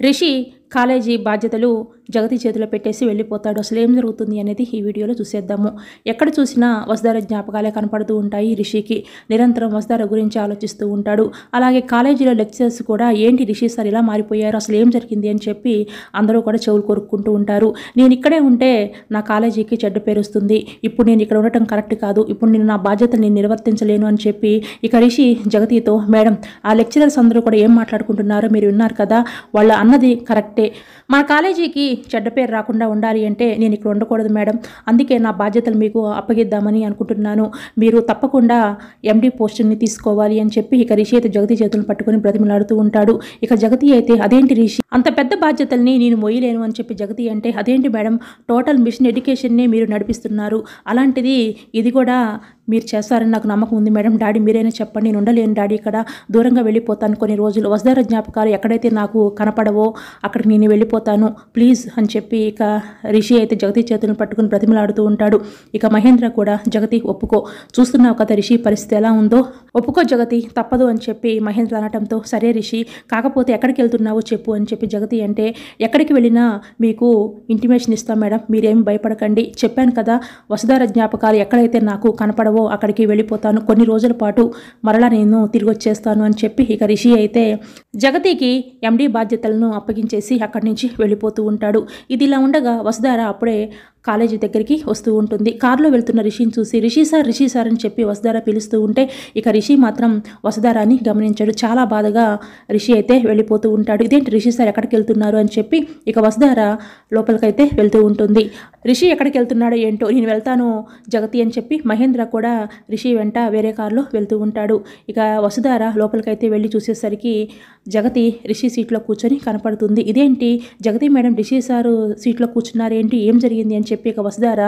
ऋषि college బాధ్యతలు జగతి చేతిలో పెట్టేసి వెళ్ళిపోతాడు అసలు ఏం జరుగుతుంది అనేది ఈ వీడియోలో చూసేద్దాము ఎక్కడ చూసినా వసుధార జ్ఞాపకాలే కనపడుతూ ఉంటాయి రిషికి నిరంతరం వసుధార గురించి ఆలోచిస్తూ ఉంటాడు అలాగే కాలేజీలో లెక్చర్స్ కూడా ఏంటి రిషి సార్ ఇలా మారిపోయారు అసలు ఏం జరిగింది అని చెప్పి అందరూ కూడా చెవులు కొరుక్కుంటూ ఉంటారు నేను ఇక్కడే ఉంటే నా కాలేజీకి చెడ్డ పేరు వస్తుంది ఇప్పుడు నేను ఇక్కడ ఉండటం కరెక్ట్ కాదు ఇప్పుడు నేను నా బాధ్యతని నేను నిర్వర్తించలేను అని చెప్పి ఇక రిషి జగతితో మేడం ఆ లెక్చరర్స్ అందరూ కూడా ఏం మాట్లాడుకుంటున్నారో మీరు విన్నారు కదా వాళ్ళ అన్నది కరెక్టే అంటే మా కాలేజీకి చెడ్డ పేరు రాకుండా ఉండాలి అంటే నేను ఇక్కడ ఉండకూడదు మేడం అందుకే నా బాధ్యతలు మీకు అప్పగిద్దామని అనుకుంటున్నాను మీరు తప్పకుండా ఎండీ పోస్టుని తీసుకోవాలి అని చెప్పి ఇక రిషి అయితే జగతి చేతులు పట్టుకుని బ్రతిమలాడుతూ ఉంటాడు ఇక జగతి అయితే అదేంటి రిషి అంత పెద్ద బాధ్యతల్ని నేను మొయ్యలేను అని చెప్పి జగతి అంటే అదేంటి మేడం టోటల్ మిషన్ ఎడ్యుకేషన్నే మీరు నడిపిస్తున్నారు అలాంటిది ఇది కూడా మీరు చేస్తారని నాకు నమ్మకం ఉంది మేడం డాడీ మీరైనా చెప్పండి నేను ఉండలేను డాడీ ఇక్కడ దూరంగా వెళ్ళిపోతాను కొన్ని రోజులు వసుధార జ్ఞాపకాలు ఎక్కడైతే నాకు కనపడవో అక్కడికి నేను వెళ్ళిపోతాను ప్లీజ్ అని చెప్పి ఇక రిషి అయితే జగతి చేతులను పట్టుకుని ప్రతిమలాడుతూ ఉంటాడు ఇక మహేంద్ర కూడా జగతి ఒప్పుకో చూస్తున్నావు కదా రిషి పరిస్థితి ఎలా ఉందో ఒప్పుకో జగతి తప్పదు అని చెప్పి మహేంద్ర అనటంతో సరే రిషి కాకపోతే ఎక్కడికి వెళ్తున్నావో చెప్పు అని చెప్పి జగతి అంటే ఎక్కడికి వెళ్ళినా మీకు ఇంటిమేషన్ ఇస్తాం మేడం మీరేమి భయపడకండి చెప్పాను కదా వసుధార జ్ఞాపకాలు ఎక్కడైతే నాకు కనపడవు చేస్తావో అక్కడికి వెళ్ళిపోతాను కొన్ని రోజుల పాటు మరలా నేను తిరిగి వచ్చేస్తాను అని చెప్పి ఇక రిషి అయితే జగతికి ఎండి బాధ్యతలను అప్పగించేసి అక్కడి నుంచి వెళ్ళిపోతూ ఉంటాడు ఇది ఇలా ఉండగా వసుధార అప్పుడే కాలేజీ దగ్గరికి వస్తూ ఉంటుంది కారులో వెళ్తున్న రిషిని చూసి రిషి సార్ రిషి సార్ అని చెప్పి వసుధార పిలుస్తూ ఉంటే ఇక రిషి మాత్రం వసుధారాన్ని గమనించాడు చాలా బాధగా రిషి అయితే వెళ్ళిపోతూ ఉంటాడు ఇదేంటి రిషి సార్ ఎక్కడికి వెళ్తున్నారు అని చెప్పి ఇక వసుధార లోపలికైతే వెళ్తూ ఉంటుంది రిషి ఎక్కడికి వెళ్తున్నాడో ఏంటో నేను వెళ్తాను జగతి అని చెప్పి మహేంద్ర కూడా రిషి వెంట వేరే కారులో వెళ్తూ ఉంటాడు ఇక వసుధార లోపలికైతే వెళ్ళి చూసేసరికి జగతి రిషి సీట్లో కూర్చొని కనపడుతుంది ఇదేంటి జగతి మేడం రిషి సారు సీట్లో కూర్చున్నారేంటి ఏం జరిగింది అని చెప్పి ఇక వసుధార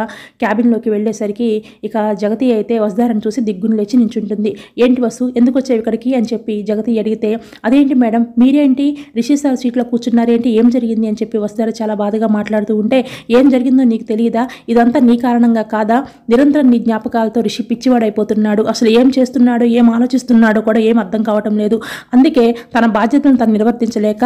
క్యాబిన్లోకి వెళ్ళేసరికి ఇక జగతి అయితే వసుధారని చూసి దిగ్గును లేచి నించుంటుంది ఏంటి వసు ఎందుకు వచ్చావు ఇక్కడికి అని చెప్పి జగతి అడిగితే అదేంటి మేడం మీరేంటి రిషి సార్ సీట్లో కూర్చున్నారేంటి ఏం జరిగింది అని చెప్పి వసుధార చాలా బాధగా మాట్లాడుతూ ఉంటే ఏం జరిగిందో నీకు తెలియదా ఇదంతా నీ కారణంగా కాదా నిరంతరం నీ జ్ఞాపకాలతో రిషి పిచ్చివాడైపోతున్నాడు అసలు ఏం చేస్తున్నాడు ఏం ఆలోచిస్తున్నాడో కూడా ఏం అర్థం కావటం లేదు అందుకే తన బాధ్యతలను తను నిర్వర్తించలేక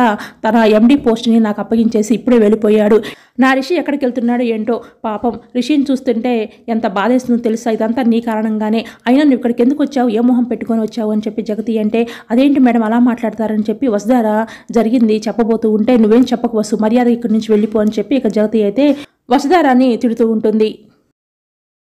తన ఎండి పోస్ట్ని నాకు అప్పగించేసి ఇప్పుడే వెళ్ళిపోయాడు నా రిషి ఎక్కడికి వెళ్తున్నాడు ఏంటో పాపం రిషిని చూస్తుంటే ఎంత బాధేస్తుందో తెలుసా ఇదంతా నీ కారణంగానే అయినా నువ్వు ఇక్కడికి ఎందుకు వచ్చావు ఏ మొహం పెట్టుకొని వచ్చావు అని చెప్పి జగతి అంటే అదేంటి మేడం అలా మాట్లాడతారని చెప్పి వసుధారా జరిగింది చెప్పబోతూ ఉంటే నువ్వేం చెప్పకు వస్తు మర్యాద ఇక్కడి నుంచి వెళ్ళిపో అని చెప్పి ఇక జగతి అయితే వసుధారాన్ని తిడుతూ ఉంటుంది